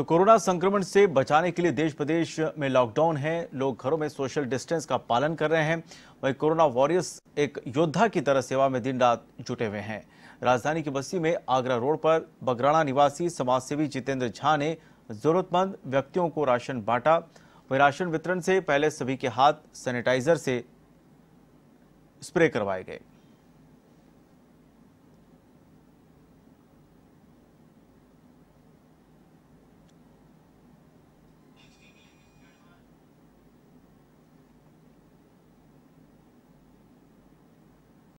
तो कोरोना संक्रमण से बचाने के लिए देश प्रदेश में लॉकडाउन है लोग घरों में सोशल डिस्टेंस का पालन कर रहे हैं वहीं कोरोना वॉरियर्स एक योद्धा की तरह सेवा में दिन रात जुटे हुए हैं राजधानी की बस्ती में आगरा रोड पर बगराना निवासी समाजसेवी जितेंद्र झा ने जरूरतमंद व्यक्तियों को राशन बांटा वहीं राशन वितरण से पहले सभी के हाथ सैनिटाइजर से स्प्रे करवाए गए